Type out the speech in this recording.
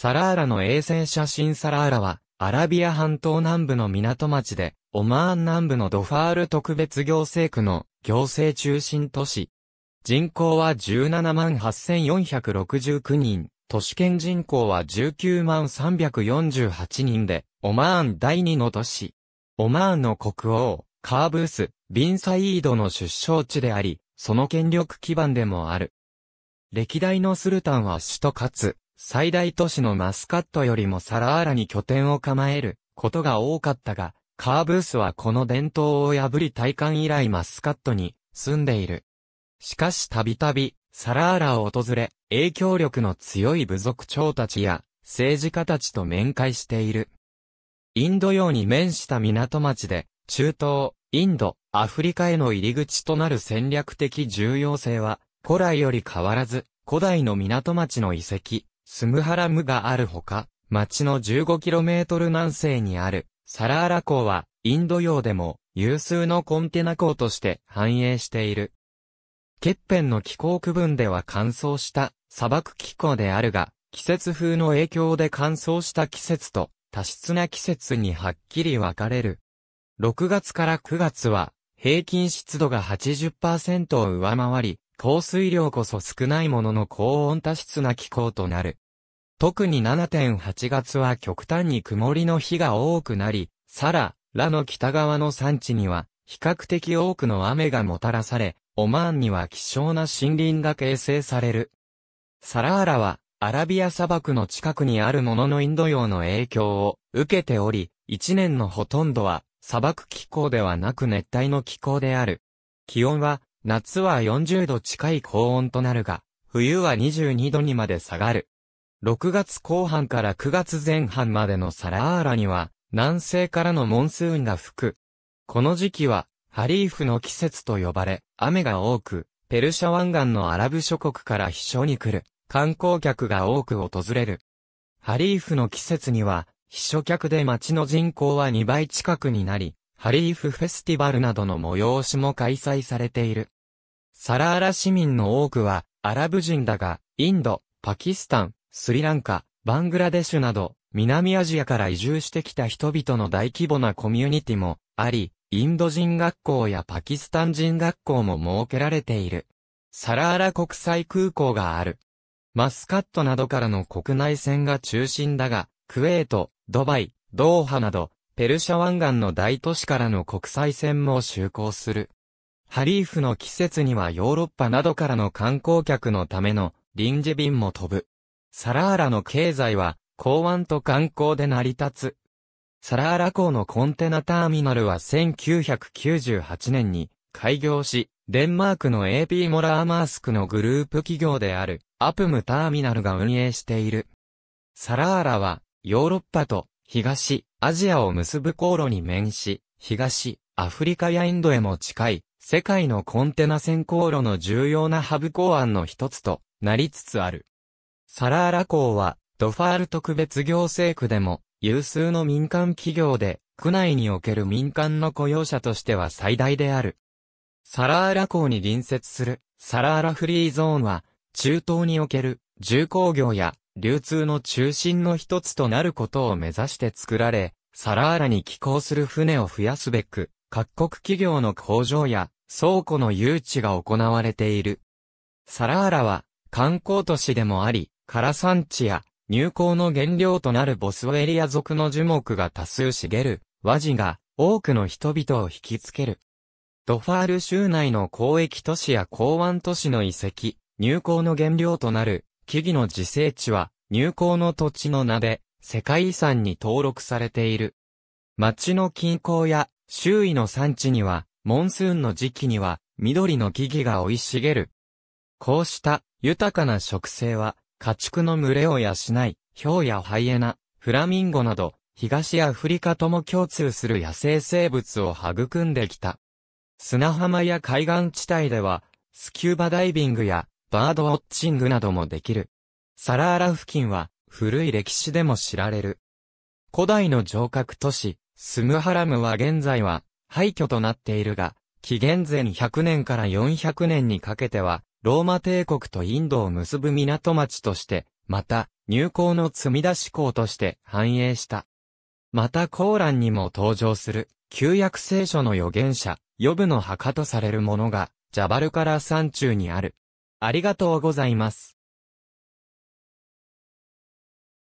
サラーラの衛星写真サラーラは、アラビア半島南部の港町で、オマーン南部のドファール特別行政区の行政中心都市。人口は17万8469人、都市圏人口は19万348人で、オマーン第二の都市。オマーンの国王、カーブース、ビンサイードの出生地であり、その権力基盤でもある。歴代のスルタンは首都かつ、最大都市のマスカットよりもサラーラに拠点を構えることが多かったが、カーブースはこの伝統を破り体感以来マスカットに住んでいる。しかしたびたび、サラーラを訪れ、影響力の強い部族長たちや政治家たちと面会している。インド洋に面した港町で、中東、インド、アフリカへの入り口となる戦略的重要性は、古来より変わらず、古代の港町の遺跡、スムハラムがあるほか、町の 15km 南西にあるサラーラ港は、インド洋でも有数のコンテナ港として繁栄している。欠片の気候区分では乾燥した砂漠気候であるが、季節風の影響で乾燥した季節と多湿な季節にはっきり分かれる。6月から9月は平均湿度が80%を上回り、降水量こそ少ないものの高温多湿な気候となる。特に7.8月は極端に曇りの日が多くなり、サラ、ラの北側の山地には、比較的多くの雨がもたらされ、オマーンには希少な森林が形成される。サラーラは、アラビア砂漠の近くにあるもののインド洋の影響を受けており、一年のほとんどは砂漠気候ではなく熱帯の気候である。気温は夏は40度近い高温となるが、冬は22度にまで下がる。6月後半から9月前半までのサラーラには、南西からのモンスーンが吹く。この時期は、ハリーフの季節と呼ばれ、雨が多く、ペルシャ湾岸のアラブ諸国から秘書に来る、観光客が多く訪れる。ハリーフの季節には、秘書客で街の人口は2倍近くになり、ハリーフフェスティバルなどの催しも開催されている。サラーラ市民の多くは、アラブ人だが、インド、パキスタン、スリランカ、バングラデシュなど、南アジアから移住してきた人々の大規模なコミュニティもあり、インド人学校やパキスタン人学校も設けられている。サラーラ国際空港がある。マスカットなどからの国内線が中心だが、クウェート、ドバイ、ドーハなど、ペルシャ湾岸の大都市からの国際線も就航する。ハリーフの季節にはヨーロッパなどからの観光客のための臨時便も飛ぶ。サラーラの経済は、港湾と観光で成り立つ。サラーラ港のコンテナターミナルは1998年に開業し、デンマークの AP モラーマースクのグループ企業であるアプムターミナルが運営している。サラーラはヨーロッパと東アジアを結ぶ航路に面し、東アフリカやインドへも近い世界のコンテナ船航路の重要なハブ港案の一つとなりつつある。サラーラ港は、ドファール特別行政区でも、有数の民間企業で、区内における民間の雇用者としては最大である。サラーラ港に隣接する、サラーラフリーゾーンは、中東における重工業や流通の中心の一つとなることを目指して作られ、サラーラに寄港する船を増やすべく、各国企業の工場や倉庫の誘致が行われている。サラーラは観光都市でもあり、カラ産地や入港の原料となるボスウェリア族の樹木が多数茂る和地が多くの人々を引きつける。ドファール州内の交易都市や港湾都市の遺跡、入港の原料となる木々の自生地は入港の土地の名で世界遺産に登録されている。町の近郊や周囲の産地にはモンスーンの時期には、緑の木々が生い茂る。こうした豊かな植生は、家畜の群れを養い、ヒョウやハイエナ、フラミンゴなど、東アフリカとも共通する野生生物を育んできた。砂浜や海岸地帯では、スキューバダイビングやバードウォッチングなどもできる。サラーラ付近は古い歴史でも知られる。古代の城郭都市、スムハラムは現在は廃墟となっているが、紀元前100年から400年にかけては、ローマ帝国とインドを結ぶ港町として、また、入港の積み出し港として繁栄した。またコーランにも登場する、旧約聖書の預言者、ヨブの墓とされるものが、ジャバルから山中にある。ありがとうございます。